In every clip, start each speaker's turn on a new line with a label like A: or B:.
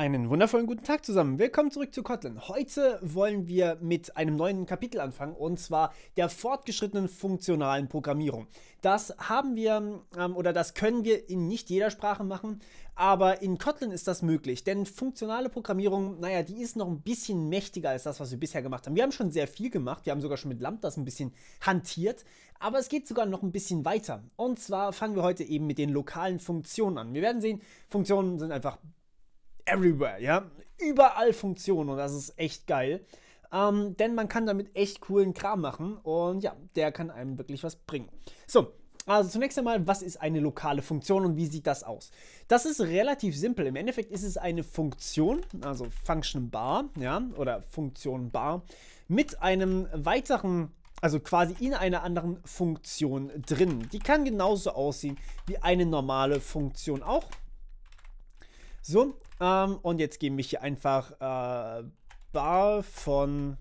A: Einen wundervollen guten Tag zusammen. Willkommen zurück zu Kotlin. Heute wollen wir mit einem neuen Kapitel anfangen und zwar der fortgeschrittenen funktionalen Programmierung. Das haben wir ähm, oder das können wir in nicht jeder Sprache machen, aber in Kotlin ist das möglich, denn funktionale Programmierung, naja, die ist noch ein bisschen mächtiger als das, was wir bisher gemacht haben. Wir haben schon sehr viel gemacht, wir haben sogar schon mit Lambdas ein bisschen hantiert, aber es geht sogar noch ein bisschen weiter. Und zwar fangen wir heute eben mit den lokalen Funktionen an. Wir werden sehen, Funktionen sind einfach everywhere, ja. Überall Funktionen und das ist echt geil. Ähm, denn man kann damit echt coolen Kram machen und ja, der kann einem wirklich was bringen. So, also zunächst einmal, was ist eine lokale Funktion und wie sieht das aus? Das ist relativ simpel. Im Endeffekt ist es eine Funktion, also Function Bar, ja, oder Funktion Bar, mit einem weiteren, also quasi in einer anderen Funktion drin. Die kann genauso aussehen wie eine normale Funktion auch. So, ähm, und jetzt gebe ich hier einfach äh, bar von,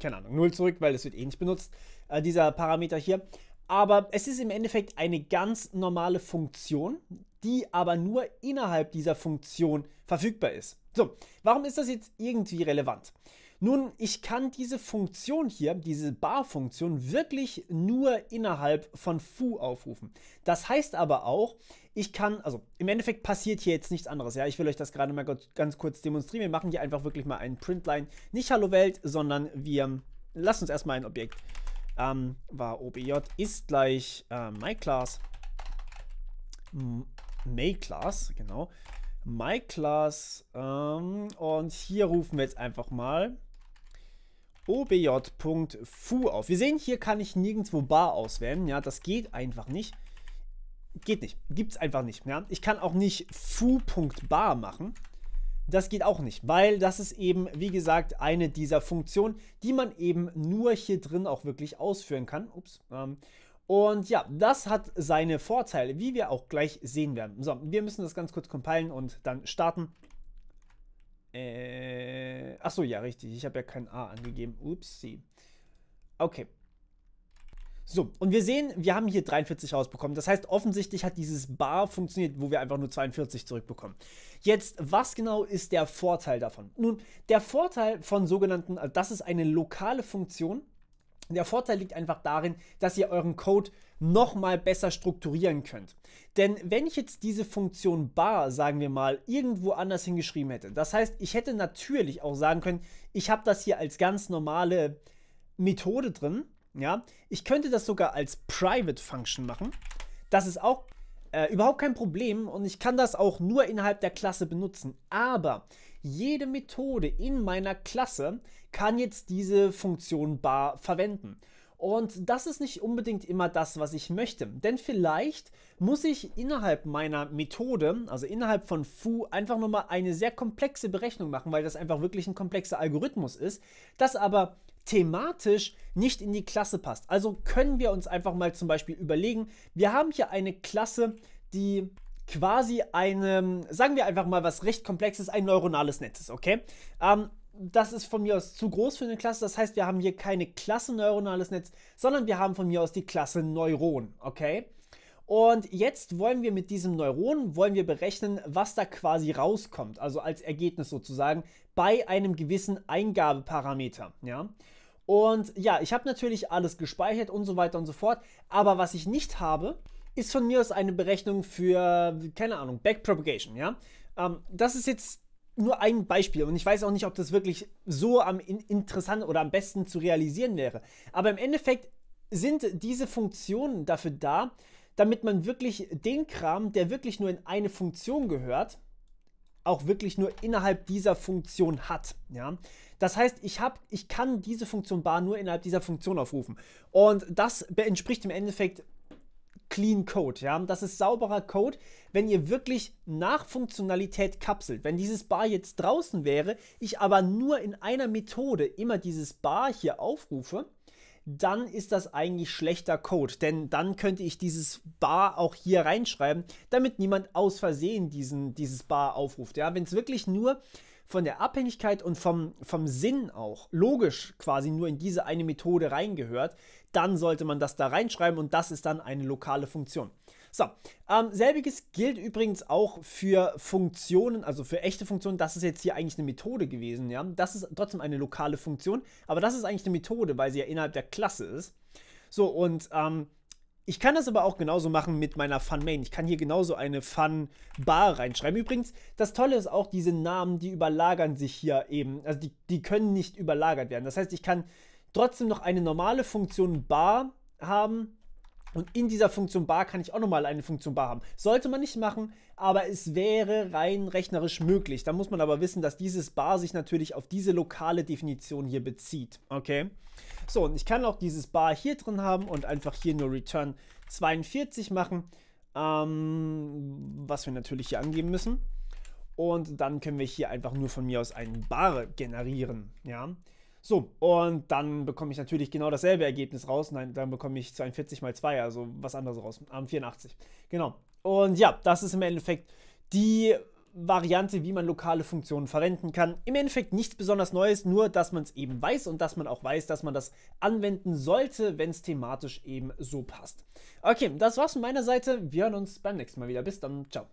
A: keine Ahnung, 0 zurück, weil das wird eh nicht benutzt, äh, dieser Parameter hier. Aber es ist im Endeffekt eine ganz normale Funktion, die aber nur innerhalb dieser Funktion verfügbar ist. So, warum ist das jetzt irgendwie relevant? Nun, ich kann diese Funktion hier, diese Bar-Funktion, wirklich nur innerhalb von foo aufrufen. Das heißt aber auch, ich kann, also im Endeffekt passiert hier jetzt nichts anderes. Ja, ich will euch das gerade mal ganz kurz demonstrieren. Wir machen hier einfach wirklich mal einen Printline. Nicht Hallo Welt, sondern wir lassen uns erstmal ein Objekt. Ähm, war obj ist gleich äh, myClass. MayClass, genau. MyClass. Ähm, und hier rufen wir jetzt einfach mal obj.fu auf. Wir sehen, hier kann ich nirgendwo bar auswählen. Ja, das geht einfach nicht. Geht nicht. Gibt es einfach nicht. Ja. Ich kann auch nicht fu.bar machen. Das geht auch nicht, weil das ist eben, wie gesagt, eine dieser Funktionen, die man eben nur hier drin auch wirklich ausführen kann. Ups. Ähm, und ja, das hat seine Vorteile, wie wir auch gleich sehen werden. So, wir müssen das ganz kurz compilen und dann starten. Äh, achso, ja, richtig. Ich habe ja kein A angegeben. Upsi. Okay. So, und wir sehen, wir haben hier 43 rausbekommen. Das heißt, offensichtlich hat dieses Bar funktioniert, wo wir einfach nur 42 zurückbekommen. Jetzt, was genau ist der Vorteil davon? Nun, der Vorteil von sogenannten, also das ist eine lokale Funktion, der Vorteil liegt einfach darin, dass ihr euren Code nochmal besser strukturieren könnt. Denn wenn ich jetzt diese Funktion bar, sagen wir mal, irgendwo anders hingeschrieben hätte, das heißt, ich hätte natürlich auch sagen können, ich habe das hier als ganz normale Methode drin. Ja, ich könnte das sogar als Private Function machen. Das ist auch äh, überhaupt kein Problem und ich kann das auch nur innerhalb der Klasse benutzen. Aber jede Methode in meiner Klasse kann jetzt diese Funktion bar verwenden. Und das ist nicht unbedingt immer das, was ich möchte. Denn vielleicht muss ich innerhalb meiner Methode, also innerhalb von foo, einfach nochmal eine sehr komplexe Berechnung machen, weil das einfach wirklich ein komplexer Algorithmus ist, das aber thematisch nicht in die Klasse passt. Also können wir uns einfach mal zum Beispiel überlegen, wir haben hier eine Klasse, die quasi einem, sagen wir einfach mal was recht komplexes, ein neuronales Netz ist, okay? Ähm, das ist von mir aus zu groß für eine Klasse. Das heißt, wir haben hier keine Klasse neuronales Netz, sondern wir haben von mir aus die Klasse Neuron, okay? Und jetzt wollen wir mit diesem Neuron, wollen wir berechnen, was da quasi rauskommt, also als Ergebnis sozusagen, bei einem gewissen Eingabeparameter, ja? Und ja, ich habe natürlich alles gespeichert und so weiter und so fort, aber was ich nicht habe, ist von mir aus eine Berechnung für, keine Ahnung, Backpropagation, ja. Ähm, das ist jetzt nur ein Beispiel und ich weiß auch nicht, ob das wirklich so am in interessant oder am besten zu realisieren wäre. Aber im Endeffekt sind diese Funktionen dafür da, damit man wirklich den Kram, der wirklich nur in eine Funktion gehört, auch wirklich nur innerhalb dieser Funktion hat. Ja? Das heißt, ich, hab, ich kann diese Funktion bar nur innerhalb dieser Funktion aufrufen. Und das entspricht im Endeffekt Clean Code. Ja? Das ist sauberer Code, wenn ihr wirklich nach Funktionalität kapselt. Wenn dieses Bar jetzt draußen wäre, ich aber nur in einer Methode immer dieses Bar hier aufrufe, dann ist das eigentlich schlechter Code, denn dann könnte ich dieses Bar auch hier reinschreiben, damit niemand aus Versehen diesen, dieses Bar aufruft. Ja? Wenn es wirklich nur von der Abhängigkeit und vom, vom Sinn auch logisch quasi nur in diese eine Methode reingehört, dann sollte man das da reinschreiben und das ist dann eine lokale Funktion. So, ähm, selbiges gilt übrigens auch für Funktionen, also für echte Funktionen. Das ist jetzt hier eigentlich eine Methode gewesen, ja. Das ist trotzdem eine lokale Funktion, aber das ist eigentlich eine Methode, weil sie ja innerhalb der Klasse ist. So, und ähm, ich kann das aber auch genauso machen mit meiner Fun-Main. Ich kann hier genauso eine Fun-Bar reinschreiben. Übrigens, das Tolle ist auch, diese Namen, die überlagern sich hier eben. Also die, die können nicht überlagert werden. Das heißt, ich kann trotzdem noch eine normale Funktion Bar haben und in dieser Funktion bar kann ich auch nochmal eine Funktion bar haben. Sollte man nicht machen, aber es wäre rein rechnerisch möglich. Da muss man aber wissen, dass dieses bar sich natürlich auf diese lokale Definition hier bezieht. Okay? So, und ich kann auch dieses bar hier drin haben und einfach hier nur return 42 machen, ähm, was wir natürlich hier angeben müssen. Und dann können wir hier einfach nur von mir aus einen bar generieren. Ja? So, und dann bekomme ich natürlich genau dasselbe Ergebnis raus. Nein, dann bekomme ich 42 mal 2, also was anderes raus, am 84. Genau. Und ja, das ist im Endeffekt die Variante, wie man lokale Funktionen verwenden kann. Im Endeffekt nichts besonders Neues, nur dass man es eben weiß und dass man auch weiß, dass man das anwenden sollte, wenn es thematisch eben so passt. Okay, das war's von meiner Seite. Wir hören uns beim nächsten Mal wieder. Bis dann. Ciao.